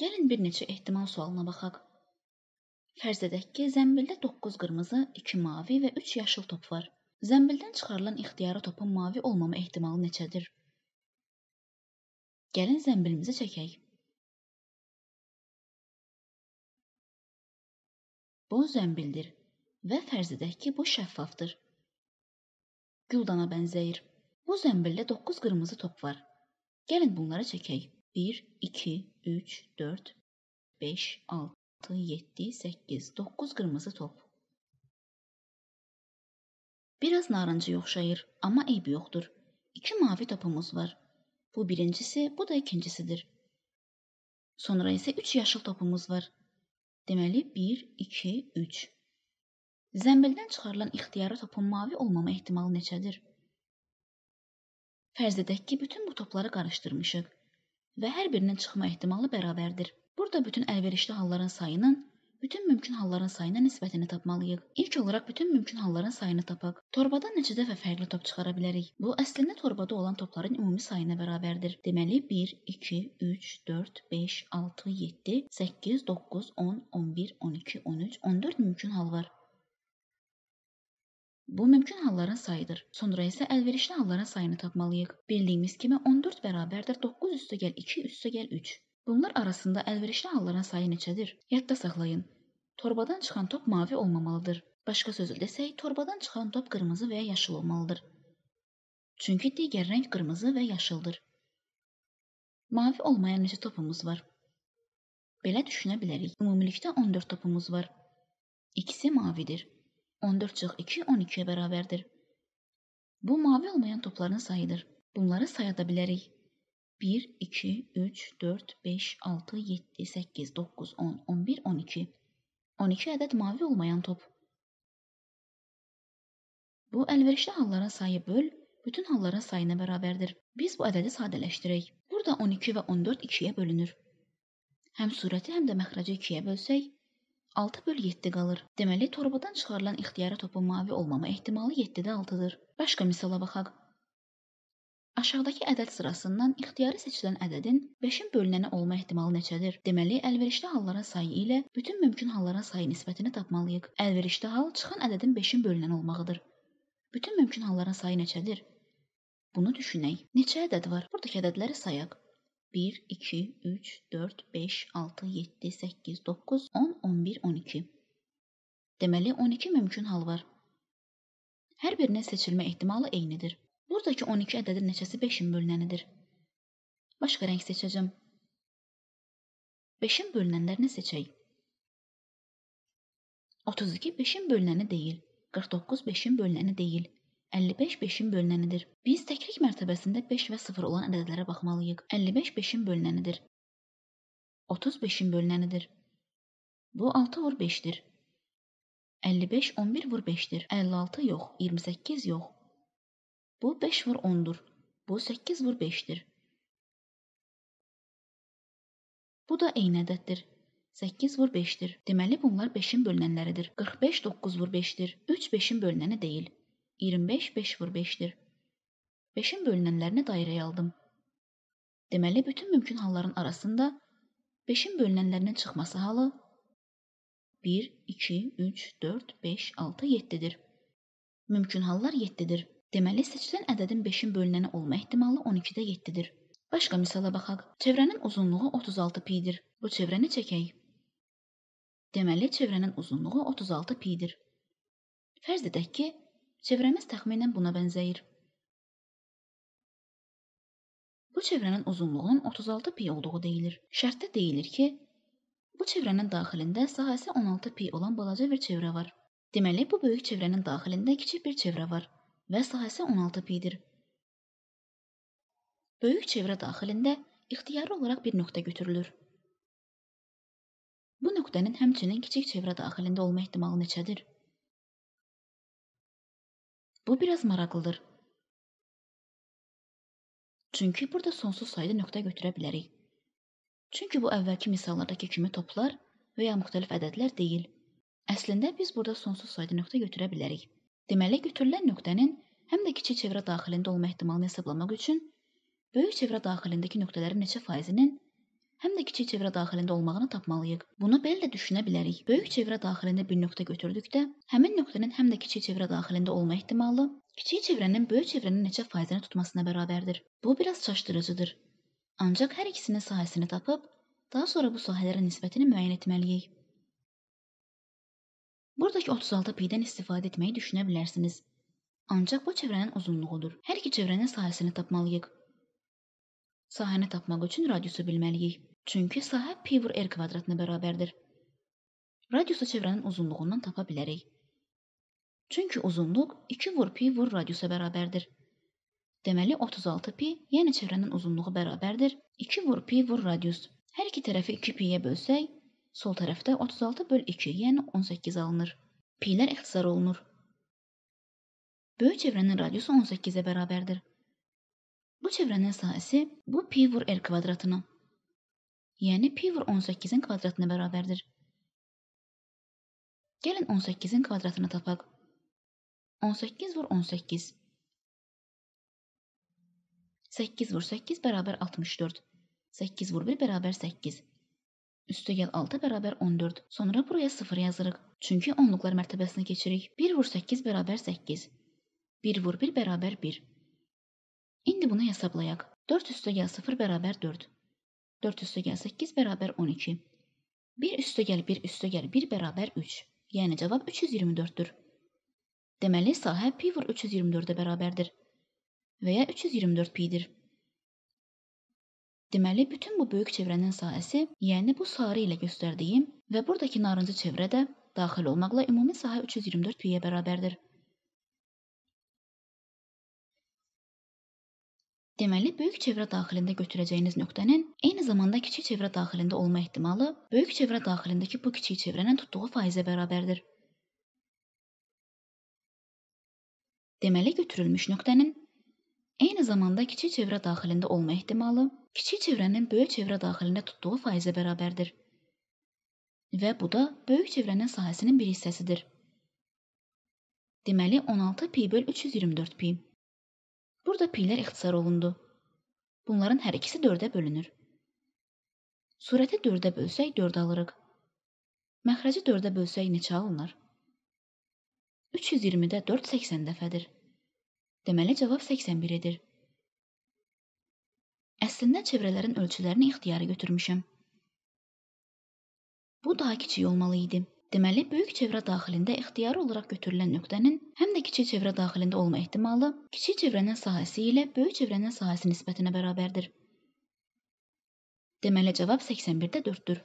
Gəlin bir neçə ehtimal sualına baxaq. Fərz edək ki, zəmbildə 9 qırmızı, 2 mavi və 3 yaşıl top var. Zəmbildən çıxarılan ixtiyari topun mavi olmama ehtimalı neçədir? Gəlin zəmbilimizi çəkək. Bu zəmbildir və fərz edək ki, bu şəffafdır. Güldana bənzəyir. Bu zəmbildə 9 qırmızı top var. Gəlin bunları çəkək. 1, 2, 3, 4, 5, 6, 7, 8, 9 qırmızı top. Biraz narıncı oxşayır, amma eybi yoxdur. 2 mavi topumuz var. Bu birincisi, bu da ikincisidir. Sonra isə 3 yaşıl topumuz var. Deməli 1, 2, 3. Zəmbildən çıxarılan ixtiyari topun mavi olmama ehtimalı neçədir? Fərz edək ki, bütün bu topları qarışdırmışıq və hər birinin çıxma ehtimalı bərabərdir. Burada bütün əlverişli halların sayının bütün mümkün halların sayına nisbətini tapmalıyıq. İlk olaraq bütün mümkün halların sayını tapaq. Torbadan neçə dəfə fərqli top çıxara bilərik? Bu əslində torbada olan topların ümumi sayına bərabərdir. Deməli 1 2 3 4 5 6 7 8 9 10 11 12 13 14 mümkün hal var. Bu mümkün hallara sayıdır. Sonra isə əlverişli hallara sayını tapmalıyıq. Bildiyimiz kimi 14 bərabərdir 9 üstəgəl 2 üstəgəl 3. Bunlar arasında əlverişli hallara sayı neçədir? Yadda saxlayın. Torbadan çıxan top mavi olmamalıdır. Başqa sözlə desək, torbadan çıxan top qırmızı və ya yaşıl olmalıdır. Çünki digər rəng qırmızı və yaşıldır. Mavi olmayan neçə topumuz var? Belə düşünə bilərik. Ümumilikdə 14 topumuz var. İkisi mavidir. 14 çıx 2 12-yə bərabərdir. Bu mavi olmayan topların sayıdır. Bunları saya da bilərik. 1 2 3 4 5 6 7 8 9 10 11 12. 12 ədəd mavi olmayan top. Bu əlverişli halların sayı böl bütün halların sayına bərabərdir. Biz bu ədədi sadələşdirək. Burada 12 və 14 ikiyə bölünür. Həm sürəti, həm də məxrəci ikiyə bölsək, 6 böl 7 qalır. Deməli, torbadan çıxarılan ixtiyari topun mavi olmama ehtimalı 7-də 6-dır. Başqa misala baxaq. Aşağıdakı ədəd sırasından ixtiyari seçilən ədədin 5-in bölünəni olma ehtimalı neçədir? Deməli, əlverişli halların sayı ilə bütün mümkün halların sayı nisbətini tapmalıyıq. Əlverişli hal çıxan ədədin 5-in bölünəni olmağıdır. Bütün mümkün halların sayı neçədir? Bunu düşünək. Neçə ədəd var? Buradakı ədədləri sayaq. 1, 2, 3, 4, 5, 6, 7, 8, 9, 10, 11, 12. Deməli, 12 mümkün hal var. Hər birinin seçilmə ehtimalı eynidir. Buradakı 12 ədədin neçəsi 5-in bölünənidir? Başqa rəng seçəcəm. 5-in bölünənlərini seçək. 32 5-in bölünəni deyil, 49 5-in bölünəni deyil, 55 5-in bölünənidir. Biz təkrik mərtəbəsində 5 və 0 olan ədədlərə baxmalıyıq. 55 5-in bölünənidir. 30 5-in bölünənidir. Bu 6 vur 5-dir. 55 11 vur 5-dir. 56 yox, 28 yox. Bu 5 vur 10-dur. Bu 8 vur 5-dir. Bu da eyni ədəddir. 8 vur 5-dir. Deməli bunlar 5-in bölünənləridir. 45 9 vur 5-dir. 3 5-in bölünəni deyil. 25 5 vur 5-dir. 5-in bölünənlərini dairəyə aldım. Deməli, bütün mümkün halların arasında 5-in bölünənlərinin çıxması halı 1, 2, 3, 4, 5, 6, 7-dir. Mümkün hallar 7-dir. Deməli, seçilən ədədin 5-in bölünəni olma ehtimalı 12-də 7-dir. Başqa misala baxaq. Çevrənin uzunluğu 36 pi-dir. Bu çevrəni çəkək. Deməli, çevrənin uzunluğu 36 pi-dir. Fərz edək ki, Çevrəmiz təxminən buna bənzəyir. Bu çevrənin uzunluğunun 36 pi olduğu deyilir. Şərtdə deyilir ki, bu çevrənin daxilində sahəsi 16 pi olan balaca bir çevrə var. Deməli, bu böyük çevrənin daxilində kiçik bir çevrə var və sahəsi 16 pidir. Böyük çevrə daxilində ixtiyari olaraq bir nöqtə götürülür. Bu nöqtənin həmçinin kiçik çevrə daxilində olma ehtimalı neçədir? Bu biraz maraqlıdır. Çünki burada sonsuz sayda nöqtə götürə bilərik. Çünki bu əvvəlki misallardakı kimi toplar və ya müxtəlif ədədlər deyil. Əslində biz burada sonsuz sayda nöqtə götürə bilərik. Deməli, götürülən nöqtənin həm də kiçik çevrə daxilində olma ehtimalını hesablamaq üçün böyük çevrə daxilindəki nöqtələrin neçə faizinin həm də kiçik çevrə daxilində olmağını tapmalıyıq. Bunu belə də düşünə bilərik. Böyük çevrə daxilində bir nöqtə götürdükdə, həmin nöqtənin həm də kiçik çevrə daxilində olma ehtimalı kiçik çevrənin böyük çevrənin neçə faizini tutmasına bərabərdir. Bu biraz çaşdırıcıdır. Ancaq hər ikisinin sahəsini tapıb, daha sonra bu sahələrə nisbətini müəyyən etməliyik. Buradakı 36 pi-dən istifadə etməyi düşünə bilərsiniz. Ancaq bu çevrənin uzunluğudur. Hər iki çevrənin sahəsini tapmalıyıq. Sahəni tapmaq üçün radiusu bilməliyik. Çünki sahə pi vur r kvadratına bərabərdir. Radiusa çevrənin uzunluğundan tapa bilərik. Çünki uzunluq 2 vur pi vur radiusa bərabərdir. Deməli 36 pi, yəni çevrənin uzunluğu bərabərdir 2 vur pi vur radius. Hər iki tərəfi 2 piyə bölsək, sol tərəfdə 36 böl 2, yəni 18 alınır. Pilər ixtisar olunur. Böyük çevrənin radiusu 18-ə bərabərdir. Bu çevrənin sahəsi bu pi vur r kvadratına. Yəni pi vur 18-in kvadratına bərabərdir. Gəlin 18-in kvadratını tapaq. 18 vur 18. 8 vur 8 bərabər 64. 8 vur 1 bərabər 8. Üstəgəl 6 bərabər 14. Sonra buraya 0 yazırıq. Çünki onluqlar mərtəbəsinə keçirik. 1 vur 8 bərabər 8. 1 vur 1 bərabər 1. İndi bunu hesablayaq. 4 üstəgəl 0 bərabər 4. 4 üstə gəl 8 bərabər 12. 1 üstə gəl 1 üstə gəl 1 bərabər 3. Yəni cavab 324-dür. Deməli, sahə pi vur 324-ə bərabərdir və ya 324 pidir. Deməli, bütün bu böyük çevrənin sahəsi, yəni bu sarı ilə göstərdiyim və buradakı narıncı çevrə də daxil olmaqla ümumi sahə 324 piyə bərabərdir. Deməli, böyük çevrə daxilində götürəcəyiniz nöqtənin eyni zamanda kiçik çevrə daxilində olma ehtimalı böyük çevrə daxilindəki bu kiçik çevrənin tutduğu faizə bərabərdir. Deməli, götürülmüş nöqtənin eyni zamanda kiçik çevrə daxilində olma ehtimalı kiçik çevrənin böyük çevrə daxilində tutduğu faizə bərabərdir. Və bu da böyük çevrənin sahəsinin bir hissəsidir. Deməli 16 pi böl 324 pi. Burada pillər ixtisar olundu. Bunların hər ikisi 4-ə bölünür. Sürəti 4-ə bölsək 4 alırıq. Məxrəci 4-ə bölsək neçə alınır? 320-də 4 80 dəfədir. Deməli cavab 81 edir. Əslində çevrələrin ölçülərini ixtiyara götürmüşəm. Bu daha kiçik olmalı idi. Deməli, böyük çevrə daxilində ixtiyari olaraq götürülən nöqtənin həm də kiçik çevrə daxilində olma ehtimalı kiçik çevrənin sahəsi ilə böyük çevrənin sahəsi nisbətinə bərabərdir. Deməli, cavab 81-də 4-dür.